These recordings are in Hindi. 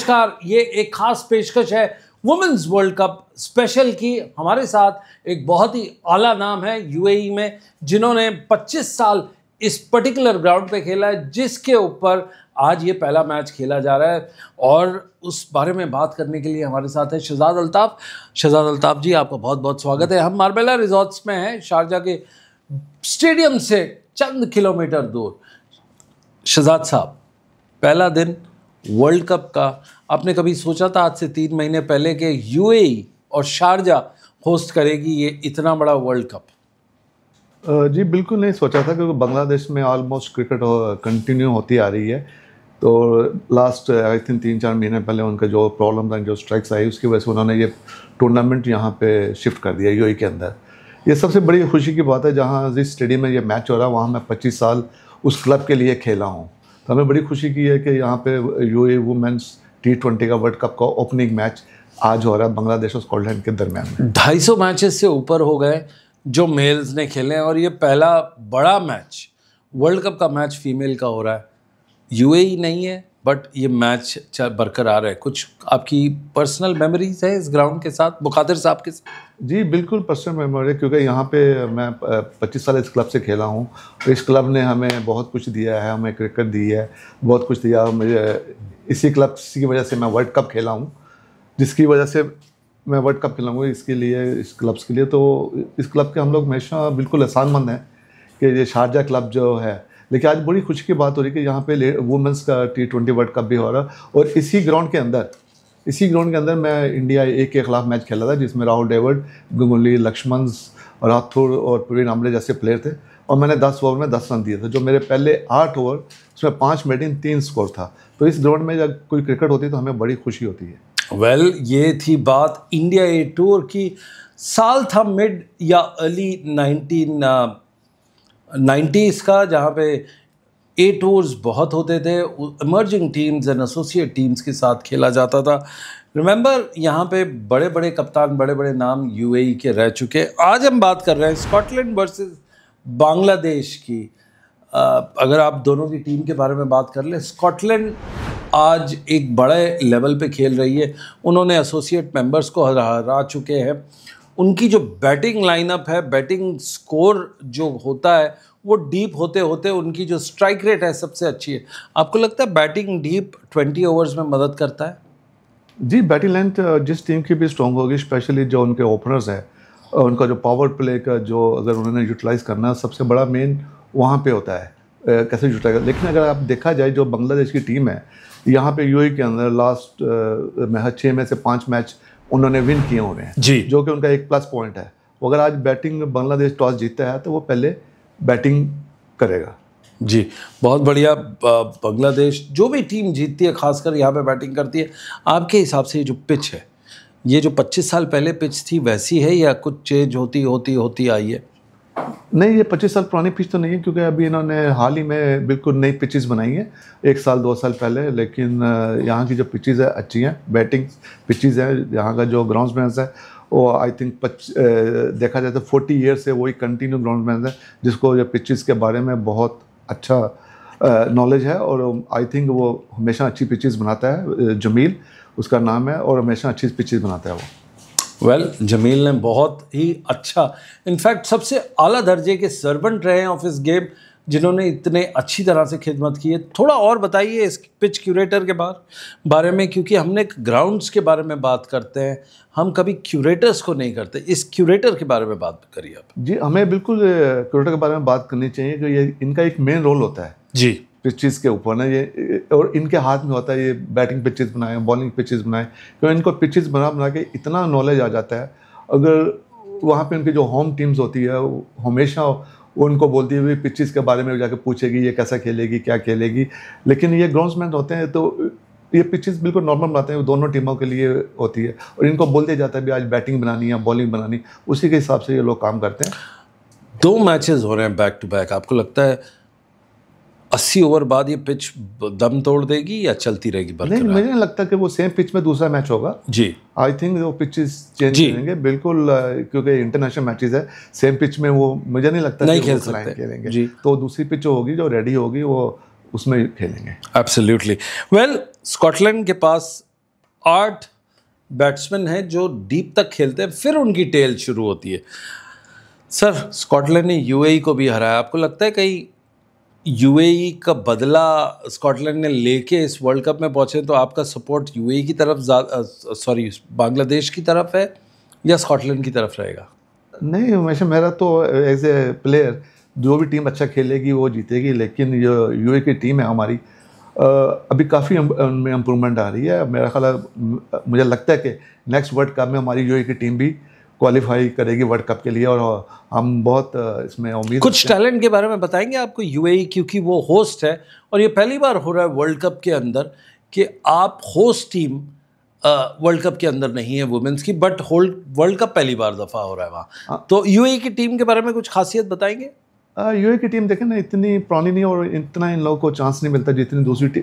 नमस्कार ये एक खास पेशकश है वुमेन्स वर्ल्ड कप स्पेशल की हमारे साथ एक बहुत ही आला नाम है यूएई e में जिन्होंने 25 साल इस पर्टिकुलर ग्राउंड पे खेला है जिसके ऊपर आज ये पहला मैच खेला जा रहा है और उस बारे में बात करने के लिए हमारे साथ है शहजाद अल्ताफ शहजाद अल्ताफ जी आपका बहुत बहुत स्वागत है हम मारबेला रिजॉर्ट्स में हैं शारजा के स्टेडियम से चंद किलोमीटर दूर शहजाद साहब पहला दिन वर्ल्ड कप का आपने कभी सोचा था आज से तीन महीने पहले के यूएई और शारजा होस्ट करेगी ये इतना बड़ा वर्ल्ड कप जी बिल्कुल नहीं सोचा था क्योंकि बांग्लादेश में ऑलमोस्ट क्रिकेट कंटिन्यू होती आ रही है तो लास्ट आई थिंक तीन चार महीने पहले उनका जो प्रॉब्लम था जो स्ट्राइक्स आई उसकी वजह से उन्होंने ये टूर्नामेंट यहाँ पे शिफ्ट कर दिया यूएई के अंदर ये सबसे बड़ी खुशी की बात है जहाँ जिस स्टेडियम में ये मैच हो रहा है वहाँ मैं पच्चीस साल उस क्लब के लिए खेला हूँ तो हमें बड़ी खुशी की है कि यहाँ पे U A women's T twenty का वर्ल्ड कप का ओपनिंग मैच आज हो रहा है बांग्लादेश और स्कॉटलैंड के दरमियान ढाई सौ मैचेस से ऊपर हो गए जो मेल्स ने खेले हैं और ये पहला बड़ा मैच वर्ल्ड कप का मैच फीमेल का हो रहा है यू e नहीं है बट ये मैच बरकरार है कुछ आपकी पर्सनल मेमोरीज है इस ग्राउंड के साथ मुखादर साहब के साथ जी बिल्कुल पर्सनल मेमोरी क्योंकि यहाँ पे मैं 25 साल इस क्लब से खेला हूँ इस क्लब ने हमें बहुत कुछ दिया है हमें क्रिकेट दी है बहुत कुछ दिया मुझे इसी क्लब की वजह से मैं वर्ल्ड कप खेला हूँ जिसकी वजह से मैं वर्ल्ड कप हूँ इसके लिए इस क्लब्स के लिए तो इस क्लब के हम लोग हमेशा बिल्कुल एहसानमंद हैं कि ये शारजा क्लब जो है लेकिन आज बड़ी खुशी की बात हो रही है कि यहाँ पे वुमेंस का टी ट्वेंटी वर्ल्ड कप भी हो रहा है और इसी ग्राउंड के अंदर इसी ग्राउंड के अंदर मैं इंडिया ए के खिलाफ मैच खेला था जिसमें राहुल डेवर्ड गंगुली लक्ष्मण राठौर और प्रवीण आमले जैसे प्लेयर थे और मैंने दस ओवर में दस रन दिए थे जो मेरे पहले आठ ओवर उसमें पाँच मेडिन तीन स्कोर था तो इस ग्राउंड में जब कोई क्रिकेट होती है तो हमें बड़ी खुशी होती है वेल well, ये थी बात इंडिया ए टूर की साल था मिड या अर्ली नाइनटीन नाइन्टीज़ का जहाँ पे ए टूर्स बहुत होते थे emerging teams and associate teams के साथ खेला जाता था रिमेंबर यहाँ पे बड़े बड़े कप्तान बड़े बड़े नाम यूएई e के रह चुके आज हम बात कर रहे हैं स्कॉटलैंड वर्सेस बांग्लादेश की अगर आप दोनों की टीम के बारे में बात कर लें स्कॉटलैंड आज एक बड़े लेवल पे खेल रही है उन्होंने एसोसिएट मेंबर्स को हरा चुके हैं उनकी जो बैटिंग लाइनअप है बैटिंग स्कोर जो होता है वो डीप होते होते उनकी जो स्ट्राइक रेट है सबसे अच्छी है आपको लगता है बैटिंग डीप ट्वेंटी ओवर्स में मदद करता है जी बैटिंग लेंथ जिस टीम की भी स्ट्रॉन्ग होगी स्पेशली जो उनके ओपनर्स है उनका जो पावर प्ले का जो अगर उन्होंने यूटिलाइज़ करना है सबसे बड़ा मेन वहाँ पे होता है कैसे जुटेगा लेकिन अगर आप देखा जाए जो बांग्लादेश की टीम है यहाँ पे यूएई e के अंदर लास्ट में छः में से पाँच मैच उन्होंने विन किए हुए हैं जी जो कि उनका एक प्लस पॉइंट है अगर आज बैटिंग बांग्लादेश टॉस जीतता है तो वो पहले बैटिंग करेगा जी बहुत बढ़िया बांग्लादेश जो भी टीम जीतती है खासकर यहाँ पे बैटिंग करती है आपके हिसाब से ये जो पिच है ये जो 25 साल पहले पिच थी वैसी है या कुछ चेंज होती होती होती आई है नहीं ये पच्चीस साल पुरानी पिच तो नहीं है क्योंकि अभी इन्होंने हाल ही में बिल्कुल नई पिचेस बनाई हैं एक साल दो साल पहले लेकिन यहाँ की जो पिचेस है अच्छी हैं बैटिंग पिचेस हैं यहाँ का जो ग्राउंड मैन है वो आई थिंक देखा जाए तो फोर्टी ईयर से वही कंटिन्यू ग्राउंड मैन है जिसको जो पिचेस के बारे में बहुत अच्छा नॉलेज है और आई थिंक वो हमेशा अच्छी पिचेस बनाता है जमील उसका नाम है और हमेशा अच्छी पिचेस बनाता है वो वेल well, जमील ने बहुत ही अच्छा इनफैक्ट सबसे अला दर्जे के सर्वेंट रहे हैं ऑफ इस गेम जिन्होंने इतने अच्छी तरह से खिदमत की है थोड़ा और बताइए इस पिच क्यूरेटर के बारे बारे में क्योंकि हमने ग्राउंड्स के बारे में बात करते हैं हम कभी क्यूरेटर्स को नहीं करते इस क्यूरेटर के बारे में बात करिए आप जी हमें बिल्कुल क्यूरेटर uh, के बारे में बात करनी चाहिए कि ये इनका एक मेन रोल होता है जी पिचेस के ऊपर ना ये और इनके हाथ में होता है ये बैटिंग पिचेस बनाए बॉलिंग पिचेस बनाए क्योंकि इनको पिचेस बना बना के इतना नॉलेज आ जाता है अगर वहाँ पे उनकी जो होम टीम्स होती है हमेशा वो उनको बोलती है भाई पिचेस के बारे में जाके पूछेगी ये कैसा खेलेगी क्या खेलेगी लेकिन ये ग्राउंड्समैन होते हैं तो ये पिचेस बिल्कुल नॉर्मल बनाते हैं दोनों टीमों के लिए होती है और इनको बोल दिया जाता है भी आज बैटिंग बनानी है बॉलिंग बनानी उसी के हिसाब से ये लोग काम करते हैं दो मैचेस हो रहे हैं बैक टू बैक आपको लगता है अस्सी ओवर बाद ये पिच दम तोड़ देगी या चलती रहेगी नहीं मुझे नहीं लगता कि वो सेम पिच में दूसरा मैच होगा जी आई थिंक वो पिचेस चेंज करेंगे बिल्कुल क्योंकि इंटरनेशनल मैचेस है सेम पिच में वो मुझे नहीं लगता नहीं खेल सकते खेलेंगे जी तो दूसरी पिच होगी जो रेडी होगी वो उसमें खेलेंगे एब्सोल्युटली वेल स्कॉटलैंड के पास आठ बैट्समैन हैं जो डीप तक खेलते हैं फिर उनकी टेल शुरू होती है सर स्कॉटलैंड ने यूएई e को भी हराया आपको लगता है कहीं यूएई e का बदला स्कॉटलैंड ने लेके इस वर्ल्ड कप में पहुंचे तो आपका सपोर्ट यूएई e की तरफ सॉरी बांग्लादेश की तरफ है या स्कॉटलैंड की तरफ रहेगा नहीं हमेशा मेरा तो एज ए प्लेयर जो भी टीम अच्छा खेलेगी वो जीतेगी लेकिन जो यू e की टीम है हमारी अभी काफ़ी उनमें इम्प्रूवमेंट आ रही है मेरा ख्याल मुझे लगता है कि नेक्स्ट वर्ल्ड कप में हमारी यू की टीम भी क्वालिफाई करेगी वर्ल्ड कप के लिए और हम बहुत इसमें उम्मीद कुछ टैलेंट के बारे में बताएंगे आपको यूएई e क्योंकि वो होस्ट है और ये पहली बार हो रहा है वर्ल्ड कप के अंदर कि आप होस्ट टीम वर्ल्ड कप के अंदर नहीं है वुमेंस की बट होल्ड वर्ल्ड कप पहली बार दफ़ा हो रहा है वहाँ हाँ। तो यूएई e की टीम के बारे में कुछ खासियत बताएंगे यू की टीम देखें ना इतनी पुरानी नहीं और इतना इन लोगों को चांस नहीं मिलता जितनी दूसरी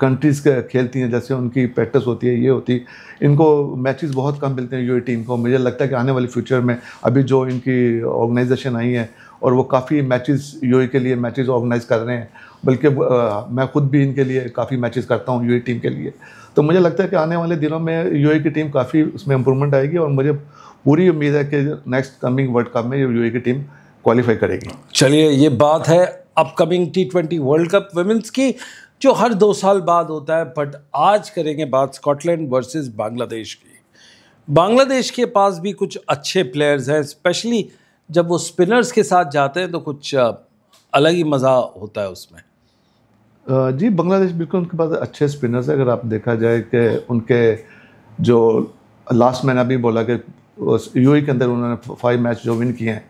कंट्रीज़ खेलती हैं जैसे उनकी प्रैक्टिस होती है ये होती इनको मैचेस बहुत कम मिलते हैं यू टीम को मुझे लगता है कि आने वाले फ्यूचर में अभी जो इनकी ऑर्गेनाइजेशन आई है और वो काफ़ी मैचेस यू के लिए मैचेस ऑर्गेनाइज कर रहे हैं बल्कि मैं खुद भी इनके लिए काफ़ी मैचेस करता हूँ यू टीम के लिए तो मुझे लगता है कि आने वाले दिनों में यू की टीम काफ़ी उसमें इम्प्रूवमेंट आएगी और मुझे पूरी उम्मीद है कि नेक्स्ट कमिंग वर्ल्ड कप में यू की टीम क्वालिफाई करेगी चलिए ये बात है upcoming T twenty world cup women's की जो हर दो साल बाद होता है बट आज करेंगे बात स्कॉटलैंड वर्सेस बांग्लादेश की बांग्लादेश के पास भी कुछ अच्छे प्लेयर्स हैं स्पेशली जब वो स्पिनर्स के साथ जाते हैं तो कुछ अलग ही मज़ा होता है उसमें जी बांग्लादेश बिल्कुल उनके पास अच्छे स्पिनर्स हैं अगर आप देखा जाए कि उनके जो लास्ट मैंने अभी बोला कि यू e के अंदर उन्होंने फाइव मैच जो विन किए हैं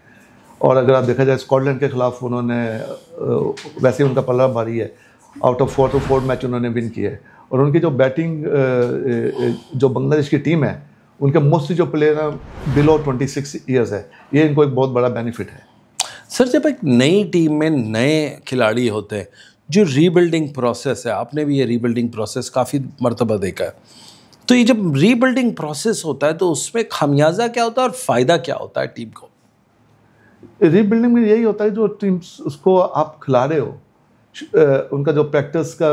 और अगर आप देखा जाए स्कॉटलैंड के खिलाफ उन्होंने वैसे ही उनका पल्ला भारी है out of four two four match उन्होंने विन किए है और उनकी जो बैटिंग जो बांग्लादेश की टीम है उनके मोस्ट जो प्लेयर हैं बिलो ट्वेंटी सिक्स ईयर्स है ये इनको एक बहुत बड़ा बेनिफिट है सर जब एक नई टीम में नए खिलाड़ी होते हैं जो रीबिल्डिंग प्रोसेस है आपने भी ये रीबिल्डिंग प्रोसेस काफ़ी मरतबा देखा है तो ये जब रीबिल्डिंग प्रोसेस होता है तो उसमें खामियाजा क्या होता है और फ़ायदा क्या होता है टीम को रीबिल्डिंग में यही होता है जो टीम्स उसको आप खिला रहे हो उनका जो प्रैक्टिस का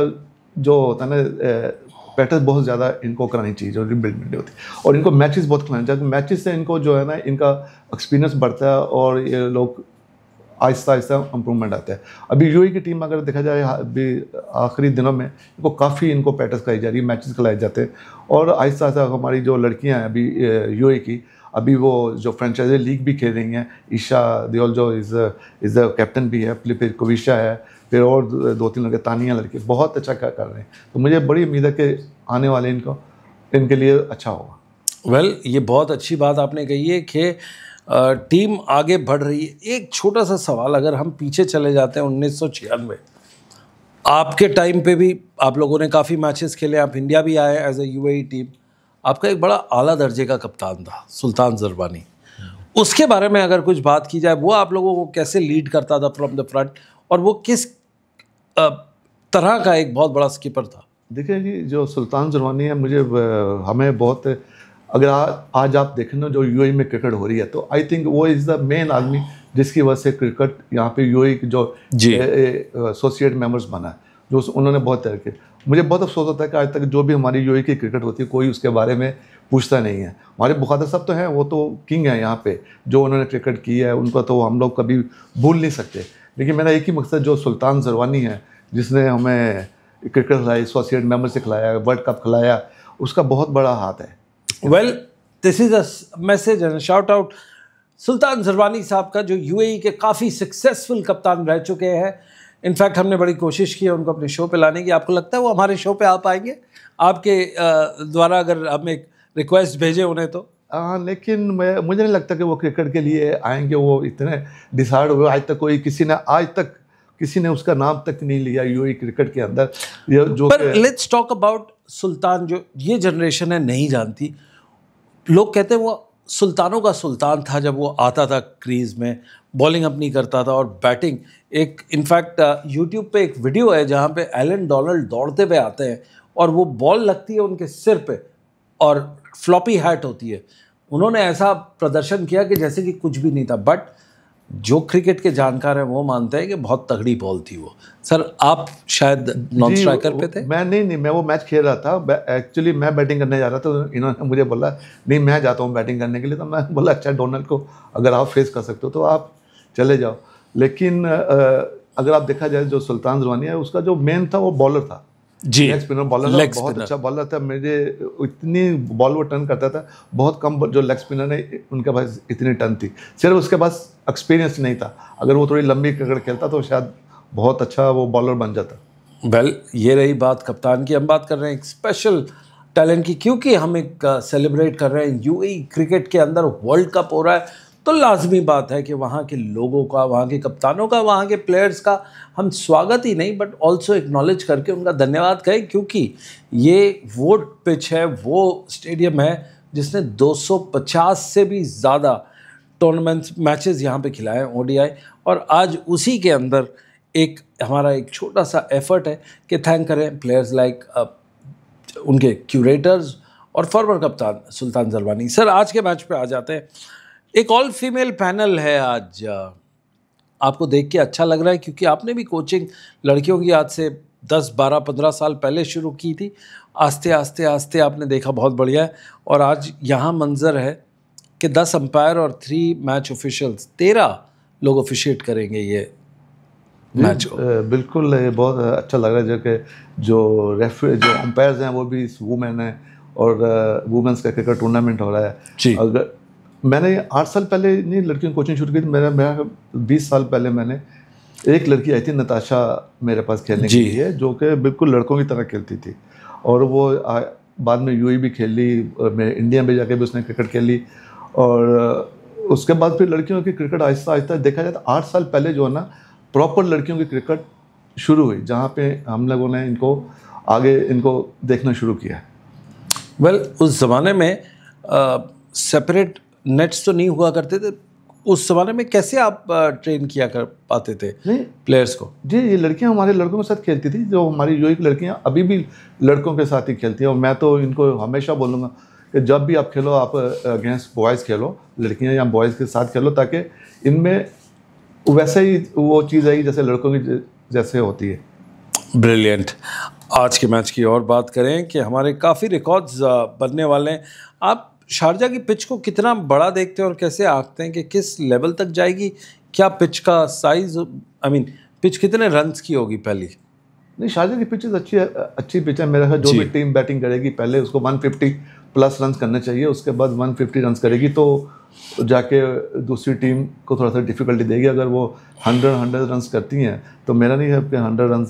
जो होता है ना प्रैक्टिस बहुत ज़्यादा इनको करानी चाहिए जो रिबिल्डमेंट होती है और इनको मैचेस बहुत खिलाने चाहिए मैचेस से इनको जो है ना इनका एक्सपीरियंस बढ़ता है और ये लोग आहिस्ता आहिस्ता इम्प्रूवमेंट आता है अभी यू e की टीम अगर देखा जाए अभी आखिरी दिनों में इनको काफ़ी इनको प्रैक्टिस कराई जा रही है मैचेस खिलाए जाते हैं और आहिस्ता आहिस्ता हमारी जो लड़कियाँ हैं अभी यू e की अभी वो जो फ्रेंचाइजी लीग भी खेल रही हैं ईशा दियोल जो इज़ इज़ द कैप्टन भी है फिर कोविशा है फिर और दो तीन लड़के तानिया लड़के बहुत अच्छा कर रहे हैं तो मुझे बड़ी उम्मीद है कि आने वाले इनको इनके लिए अच्छा होगा वेल well, ये बहुत अच्छी बात आपने कही है कि टीम आगे बढ़ रही है एक छोटा सा सवाल अगर हम पीछे चले जाते हैं उन्नीस आपके टाइम पे भी आप लोगों ने काफ़ी मैचेस खेले आप इंडिया भी आए एज ए यू टीम आपका एक बड़ा आला दर्जे का कप्तान था सुल्तान जरबानी उसके बारे में अगर कुछ बात की जाए वो आप लोगों को कैसे लीड करता था फ्रॉम द फ्रंट और वो किस तरह का एक बहुत बड़ा स्कीपर था देखिए जी जो सुल्तान जरवानी है मुझे हमें बहुत अगर आ, आज आप देखें लो जो यू e में क्रिकेट हो रही है तो आई थिंक वो इज़ द मेन आदमी जिसकी वजह से क्रिकेट यहाँ पे e की जो एसोसिएट मेम्बर्स बना है जो उन्होंने बहुत तैयार किए मुझे बहुत अफसोस होता है कि आज तक जो भी हमारी यू की क्रिकेट होती है कोई उसके बारे में पूछता नहीं है हमारे बुखादर साहब तो हैं वो तो किंग हैं यहाँ पे जो उन्होंने क्रिकेट की है उनका तो हम लोग कभी भूल नहीं सकते लेकिन मेरा एक ही मकसद जो सुल्तान जरवानी है जिसने हमें क्रिकेट खिलाई एसोसिएट मेम्बर से खिलाया वर्ल्ड कप खिलाया उसका बहुत बड़ा हाथ है well this is a message and shout out Sultan Zarwani साहब का जो यूएई के काफ़ी सक्सेसफुल कप्तान रह चुके हैं इनफैक्ट हमने बड़ी कोशिश की है उनको अपने शो पे लाने की आपको लगता है वो हमारे शो पे आ पाएंगे आपके द्वारा अगर हम एक रिक्वेस्ट भेजें उन्हें तो आ, लेकिन मैं मुझे नहीं लगता कि वो क्रिकेट के लिए आएंगे वो इतने डिसाइड हुए आज तक कोई किसी ने आज तक किसी ने उसका नाम तक नहीं लिया यू e क्रिकेट के अंदर जो लेट्स टॉक अबाउट सुल्तान जो ये जनरेशन है नहीं जानती लोग कहते हैं वो सुल्तानों का सुल्तान था जब वो आता था क्रीज़ में बॉलिंग अपनी करता था और बैटिंग एक इनफैक्ट यूट्यूब uh, पे एक वीडियो है जहाँ पे एलन डोनाल्ड दौड़ते हुए आते हैं और वो बॉल लगती है उनके सिर पे और फ्लॉपी हैट होती है उन्होंने ऐसा प्रदर्शन किया कि जैसे कि कुछ भी नहीं था बट जो क्रिकेट के जानकार हैं वो मानते हैं कि बहुत तगड़ी बॉल थी वो सर आप शायद नॉन स्ट्राइकर पे थे मैं नहीं नहीं मैं वो मैच खेल रहा था एक्चुअली मैं बैटिंग करने जा रहा था तो इन्होंने मुझे बोला नहीं मैं जाता हूँ बैटिंग करने के लिए तो मैं बोला अच्छा डोनल्ड को अगर आप फेस कर सकते हो तो आप चले जाओ लेकिन अगर आप देखा जाए जो सुल्तान जवानी है उसका जो मेन था वो बॉलर था जी लेग स्पिनर बॉलर लेग बहुत अच्छा बॉलर था मेरे इतनी बॉल वो टर्न करता था बहुत कम जो लेग स्पिनर है उनके पास इतनी टर्न थी सिर्फ उसके पास एक्सपीरियंस नहीं था अगर वो थोड़ी लंबी अगर खेलता तो शायद बहुत अच्छा वो बॉलर बन जाता वेल well, ये रही बात कप्तान की हम बात कर रहे हैं एक स्पेशल टैलेंट की क्योंकि हम एक सेलिब्रेट uh, कर रहे हैं यू क्रिकेट e के अंदर वर्ल्ड कप हो रहा है तो लाजमी बात है कि वहाँ के लोगों का वहाँ के कप्तानों का वहाँ के प्लेयर्स का हम स्वागत ही नहीं बट ऑल्सो एक्नॉलेज करके उनका धन्यवाद करें क्योंकि ये वो पिच है वो स्टेडियम है जिसने 250 से भी ज़्यादा टूर्नामेंट्स मैचेस यहाँ पे खिलाए हैं ओडीआई और आज उसी के अंदर एक हमारा एक छोटा सा एफर्ट है कि थैंक करें प्लेयर्स लाइक uh, उनके क्यूरेटर्स और फॉर्मर कप्तान सुल्तान जलवानी सर आज के मैच पे आ जाते हैं एक ऑल फीमेल पैनल है आज आपको देख के अच्छा लग रहा है क्योंकि आपने भी कोचिंग लड़कियों की आज से 10, 12, 15 साल पहले शुरू की थी आस्ते आस्ते आस्ते आपने देखा बहुत बढ़िया है और आज यहाँ मंजर है कि 10 अंपायर और थ्री मैच ऑफिशियल्स तेरह लोग ऑफिशिएट करेंगे ये मैच बिल्कुल ये बहुत अच्छा लग रहा है जो कि जो रेफरी जो अंपायर हैं वो भी वुमेन है और वुमेंस का क्रिकेट टूर्नामेंट हो रहा है अगर मैंने आठ साल पहले नहीं लड़कियों की कोचिंग शुरू की थी मेरा मेरा बीस साल पहले मैंने एक लड़की आई थी नताशा मेरे पास खेलने की है जो कि बिल्कुल लड़कों की तरह खेलती थी और वो आ, बाद में यूई e भी खेली मैं इंडिया में जाके भी उसने क्रिकेट खेली और उसके बाद फिर लड़कियों की क्रिकेट आहिस्ता आहिस्ता देखा जाए तो आठ साल पहले जो है ना प्रॉपर लड़कियों की क्रिकेट शुरू हुई जहाँ पे हम लोगों ने इनको आगे इनको देखना शुरू किया वेल well, उस ज़माने में सेपरेट नेट्स तो नहीं हुआ करते थे उस जमाने में कैसे आप ट्रेन किया कर पाते थे प्लेयर्स को जी ये लड़कियां हमारे लड़कों के साथ खेलती थी जो हमारी जो लड़कियां अभी भी लड़कों के साथ ही खेलती हैं और मैं तो इनको हमेशा बोलूँगा कि जब भी आप खेलो आप अगेंस्ट बॉयज़ खेलो लड़कियाँ या बॉयज़ के साथ खेलो ताकि इनमें वैसे ही वो चीज़ आएगी जैसे लड़कों की जैसे होती है ब्रिलियंट आज के मैच की और बात करें कि हमारे काफ़ी रिकॉर्ड्स बनने वाले हैं आप शारजा की पिच को कितना बड़ा देखते हैं और कैसे आंकते हैं कि किस लेवल तक जाएगी क्या पिच का साइज आई मीन पिच कितने रन की होगी पहली नहीं शारजा की पिचेज अच्छी है अच्छी पिच है मेरा जो भी टीम बैटिंग करेगी पहले उसको 150 प्लस रन करने चाहिए उसके बाद 150 रन करेगी तो जाके दूसरी टीम को थोड़ा सा डिफिकल्टी देगी अगर वो हंड्रेड हंड्रेड रन करती हैं तो मेरा नहीं है कि हंड्रेड रन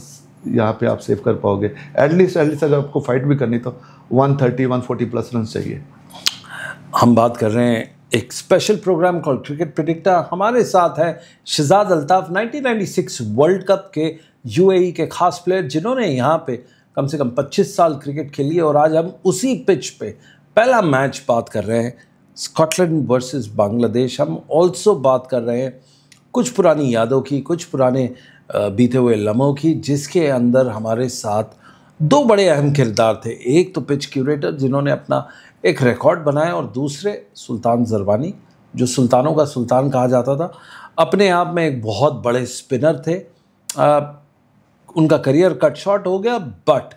यहाँ पे आप सेव कर पाओगे एटलीस्ट एटलीस्ट अगर आपको फाइट भी करनी तो 130 140 प्लस रन चाहिए हम बात कर रहे हैं एक special programme called cricket predictor हमारे साथ हैं शिजाद अल्ताफ 1996 वर्ल्ड कप के यूएई e के खास प्लेयर जिन्होंने यहाँ पे कम से कम 25 साल क्रिकेट खेली और आज हम उसी पिच पे पहला मैच बात कर रहे हैं स्कॉटलैंड वर्सेस बांग्लादेश हम ऑल्सो बात कर रहे हैं कुछ पुरानी यादों की कुछ पुराने बीते हुए लम्हों की जिसके अंदर हमारे साथ दो बड़े अहम किरदार थे एक तो पिच क्यूरेटर जिन्होंने अपना एक रिकॉर्ड बनाए और दूसरे सुल्तान जरवानी जो सुल्तानों का सुल्तान कहा जाता था अपने आप में एक बहुत बड़े स्पिनर थे आ, उनका करियर कट शॉट हो गया बट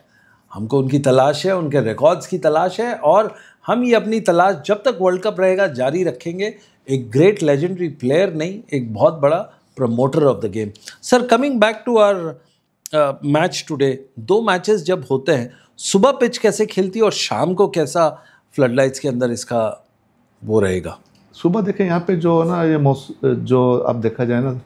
हमको उनकी तलाश है उनके रिकॉर्ड्स की तलाश है और हम ये अपनी तलाश जब तक वर्ल्ड कप रहेगा जारी रखेंगे एक ग्रेट लेजेंडरी प्लेयर नहीं एक बहुत बड़ा promoter of the game sir coming back to our match today दो मैचेस जब होते हैं सुबह पिच कैसे खेलती है और शाम को कैसा फ्लड लाइट्स के अंदर इसका वो रहेगा सुबह देखें यहाँ पे जो ना ये जो आप देखा जाए ना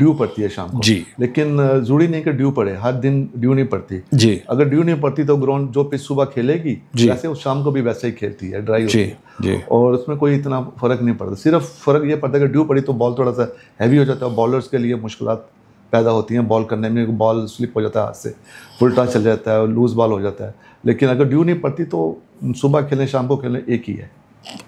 ड्यू पड़ती है शाम को जी लेकिन जरूरी नहीं कि ड्यू पड़े हर दिन ड्यू नहीं पड़ती जी अगर ड्यू नहीं पड़ती तो ग्राउंड जो पिच सुबह खेलेगी वैसे उस शाम को भी वैसे ही खेलती है ड्राई जी, जी और उसमें कोई इतना फर्क नहीं पड़ता सिर्फ फर्क ये पड़ता है कि ड्यू पड़ी तो बॉल थोड़ा सा हैवी हो जाता है बॉलर्स के लिए मुश्किल पैदा होती हैं बॉल करने में बॉल स्लिप हो जाता है हाथ से उल्टा चल जाता है लूज़ बॉल हो जाता है लेकिन अगर ड्यू नहीं पड़ती तो सुबह खेलें शाम को खेलें एक ही है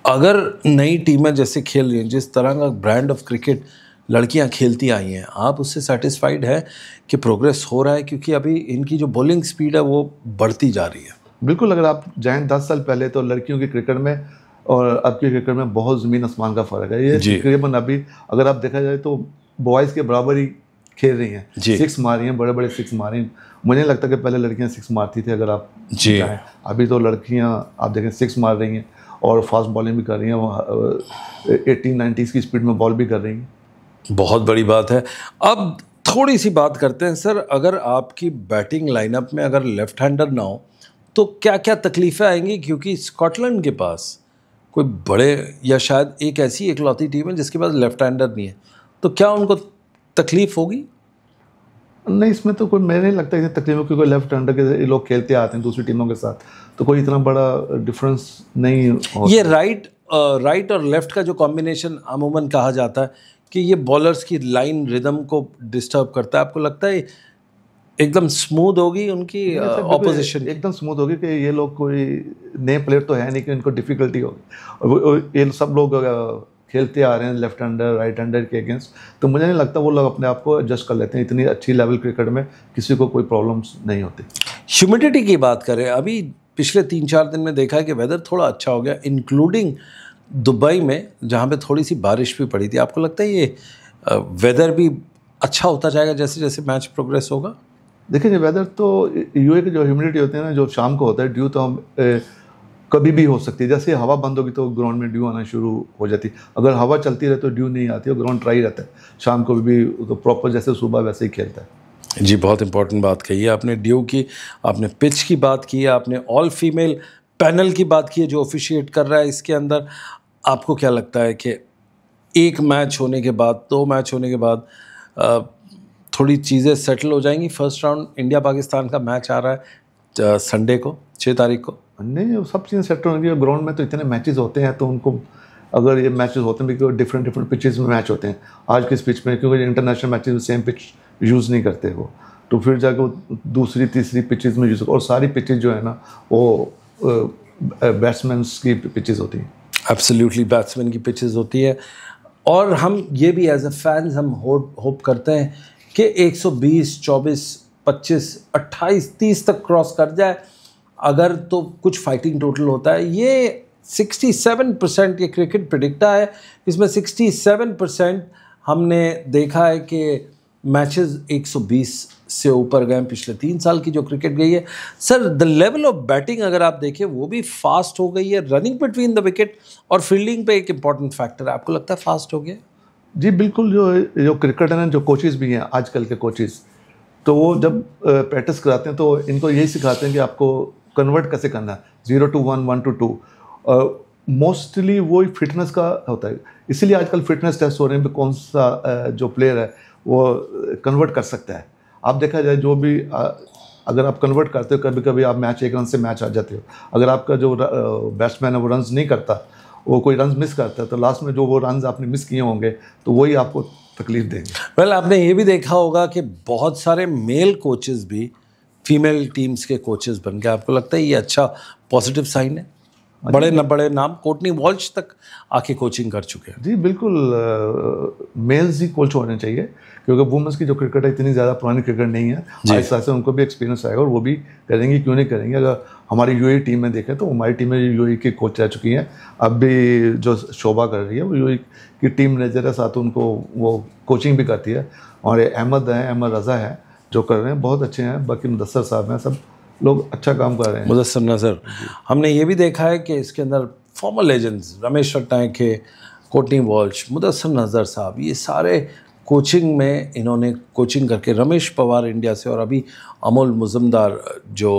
अगर नई टीमें जैसे खेल रही हैं जिस तरह का ब्रांड ऑफ क्रिकेट लड़कियां खेलती आई हैं आप उससे सेटिस्फाइड है कि प्रोग्रेस हो रहा है क्योंकि अभी इनकी जो बॉलिंग स्पीड है वो बढ़ती जा रही है बिल्कुल अगर आप जाएँ दस साल पहले तो लड़कियों के क्रिकेट में और अब के क्रिकेट में बहुत ज़मीन आसमान का फ़र्क है ये तकरीबन अभी अगर आप देखा जाए तो बॉयज़ के बराबर ही खेल रही हैं सिक्स मार रही हैं बड़े बड़े सिक्स मारे हैं मुझे लगता है कि पहले लड़कियां सिक्स मारती थी अगर आप जी अभी तो लड़कियां आप देखें सिक्स मार रही हैं और फास्ट बॉलिंग भी कर रही हैं एटीन नाइन्टीज़ की स्पीड में बॉल भी कर रही हैं बहुत बड़ी बात है अब थोड़ी सी बात करते हैं सर अगर आपकी बैटिंग लाइनअप में अगर लेफ्ट हैंडर ना हो तो क्या क्या तकलीफ़ें आएंगी क्योंकि स्कॉटलैंड के पास कोई बड़े या शायद एक ऐसी इकलौती टीम है जिसके पास लेफ्ट हैंडर नहीं है तो क्या उनको तकलीफ होगी नहीं इसमें तो कोई मेरे नहीं लगता इतनी तकलीफ की क्योंकि लेफ्ट अंडर के लोग खेलते आते हैं दूसरी टीमों के साथ तो कोई इतना बड़ा डिफरेंस नहीं ये राइट राइट और लेफ्ट का जो कॉम्बिनेशन अमूमन कहा जाता है कि ये बॉलर्स की लाइन रिदम को डिस्टर्ब करता है आपको लगता है एकदम स्मूथ होगी उनकी ऑपोजिशन एकदम स्मूथ होगी कि ये लोग कोई नए प्लेयर तो है नहीं कि इनको डिफिकल्टी होगी ये सब लोग खेलते आ रहे हैं लेफ्ट हैंडर राइट हैंडर के अगेंस्ट तो मुझे नहीं लगता वो लोग अपने आप को एडजस्ट कर लेते हैं इतनी अच्छी लेवल क्रिकेट में किसी को कोई प्रॉब्लम्स नहीं होती ह्यूमिडिटी की बात करें अभी पिछले तीन चार दिन में देखा है कि वेदर थोड़ा अच्छा हो गया इंक्लूडिंग दुबई में जहाँ पे थोड़ी सी बारिश भी पड़ी थी आपको लगता है ये वेदर भी अच्छा होता जाएगा जैसे जैसे मैच प्रोग्रेस होगा देखिए वेदर तो यू के जो ह्यूमिडिटी होती है ना जो शाम को होता है ड्यू तो हम कभी भी हो सकती है जैसे हवा बंद होगी तो ग्राउंड में ड्यू आना शुरू हो जाती है अगर हवा चलती रहे तो ड्यू नहीं आती और ग्राउंड ट्राई रहता है शाम को भी तो प्रॉपर जैसे सुबह वैसे ही खेलता है जी बहुत इंपॉर्टेंट बात कही है आपने ड्यू की आपने पिच की बात की है आपने ऑल फीमेल पैनल की बात की है जो ऑफिशिएट कर रहा है इसके अंदर आपको क्या लगता है कि एक मैच होने के बाद दो मैच होने के बाद थोड़ी चीज़ें सेटल हो जाएंगी फर्स्ट राउंड इंडिया पाकिस्तान का मैच आ रहा है संडे को छः तारीख को नहीं सब चीज़ें सेट होंगी ग्राउंड में तो इतने मैचेस होते हैं तो उनको अगर ये मैचेस होते हैं क्योंकि डिफरेंट डिफरेंट पिचेस में मैच होते हैं आज किस पिच में क्योंकि इंटरनेशनल मैचेस में सेम पिच यूज़ नहीं करते वो तो फिर जाके वो दूसरी तीसरी पिचेस में यूज़ और सारी पिचेस जो है ना वो बैट्समैन की पिचेस होती हैं एब्सोल्यूटली बैट्समैन की पिचेस होती है और हम ये भी एज अ फैंस हम होप करते हैं कि 120, 24, 25, 28, 30 तक क्रॉस कर जाए अगर तो कुछ फाइटिंग टोटल होता है ये 67 परसेंट ये क्रिकेट प्रडिक्टा है इसमें 67 परसेंट हमने देखा है कि मैचेस 120 से ऊपर गए पिछले तीन साल की जो क्रिकेट गई है sir the level of batting अगर आप देखें वो भी फास्ट हो गई है रनिंग बिटवीन द विकेट और फील्डिंग पे एक इम्पॉर्टेंट फैक्टर है आपको लगता है फास्ट हो गया जी बिल्कुल जो जो क्रिकेटर हैं जो कोचेज भी हैं आजकल के कोचेज़ तो वो जब प्रैक्टिस कराते हैं तो इनको यही सिखाते हैं कि आपको कन्वर्ट कैसे करना है zero to one one to two mostly वो फिटनेस का होता है इसीलिए आजकल फिटनेस टेस्ट हो रहे हैं कौन सा uh, जो प्लेयर है वो कन्वर्ट uh, कर सकता है आप देखा जाए जो भी uh, अगर आप कन्वर्ट करते हो कभी कभी आप मैच एक रन से मैच आ जाते हो अगर आपका जो बैट्समैन uh, है वो रन नहीं करता वो कोई रन मिस करता है तो लास्ट में जो वो रन आपने मिस किए होंगे तो वही आपको तकलीफ देंगे वेल well, आपने ये भी देखा होगा कि बहुत सारे मेल कोचेज भी फीमेल टीम्स के कोचेस बन गए आपको लगता है ये अच्छा पॉजिटिव साइन है बड़े न बड़े नाम कोटनी वॉल्च तक आके कोचिंग कर चुके हैं जी बिल्कुल मेल्स ही कोच होने चाहिए क्योंकि वुमेंस की जो क्रिकेट है इतनी ज़्यादा पुरानी क्रिकेट नहीं है आहिस्ता से उनको भी एक्सपीरियंस आएगा और वो भी करेंगे क्यों नहीं करेंगे अगर हमारी यू टीम e में देखें तो हमारी टीम में यू e की कोच रह चुकी हैं अब भी जो शोभा कर रही है वो यू e की टीम मैनेजर है साथ उनको वो कोचिंग भी करती है और अहमद हैं अहमद रज़ा है जो कर रहे हैं बहुत अच्छे हैं बाकी मुदसर साहब हैं सब लोग अच्छा काम कर रहे हैं मुदसर नज़र हमने ये भी देखा है कि इसके अंदर फॉर्मल एजेंट्स रमेश रटनायक है कोटनी वॉल्श मुदसर नज़र साहब ये सारे कोचिंग में इन्होंने कोचिंग करके रमेश पवार इंडिया से और अभी अमोल मुजमदार जो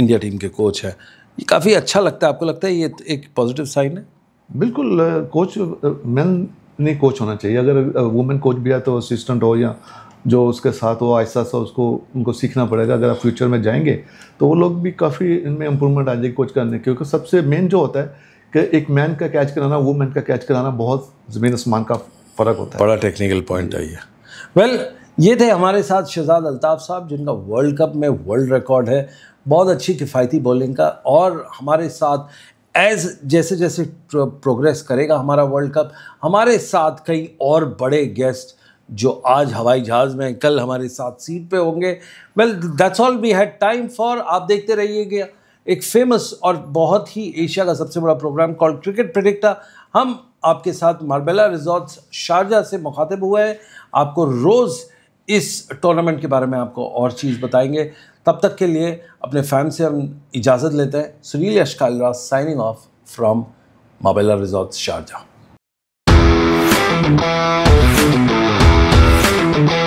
इंडिया टीम के कोच है ये काफ़ी अच्छा लगता है आपको लगता है ये एक पॉजिटिव साइन है बिल्कुल कोच मैन नहीं कोच होना चाहिए अगर वुमेन कोच भी है तो असिस्टेंट हो या जो उसके साथ वो ऐसा सा उसको उनको सीखना पड़ेगा अगर आप फ्यूचर में जाएंगे तो वो लोग भी काफ़ी इनमें इम्प्रूवमेंट आ जाएगी कोच करने क्योंकि सबसे मेन जो होता है कि एक मैन का कैच कराना वो मैन का कैच कराना बहुत ज़मीन आसमान का फ़र्क होता है बड़ा टेक्निकल पॉइंट है ये वेल ये थे हमारे साथ शहजाद अल्ताफ़ साहब जिनका वर्ल्ड कप में वर्ल्ड रिकॉर्ड है बहुत अच्छी किफ़ायती बॉलिंग का और हमारे साथ एज जैसे जैसे प्रोग्रेस करेगा हमारा वर्ल्ड कप हमारे साथ कई और बड़े गेस्ट जो आज हवाई जहाज़ में कल हमारे साथ सीट पे होंगे well that's all we had time for आप देखते रहिएगा एक फेमस और बहुत ही एशिया का सबसे बड़ा प्रोग्राम कॉल क्रिकेट प्रिडिक्टा हम आपके साथ मार्बेला रिजॉर्ट्स शारजा से मुखातिब हुए हैं आपको रोज़ इस टूर्नामेंट के बारे में आपको और चीज़ बताएंगे तब तक के लिए अपने फैन से हम इजाज़त लेते हैं Sunil Yashkalra signing off from Marbella resorts Sharjah Thank you.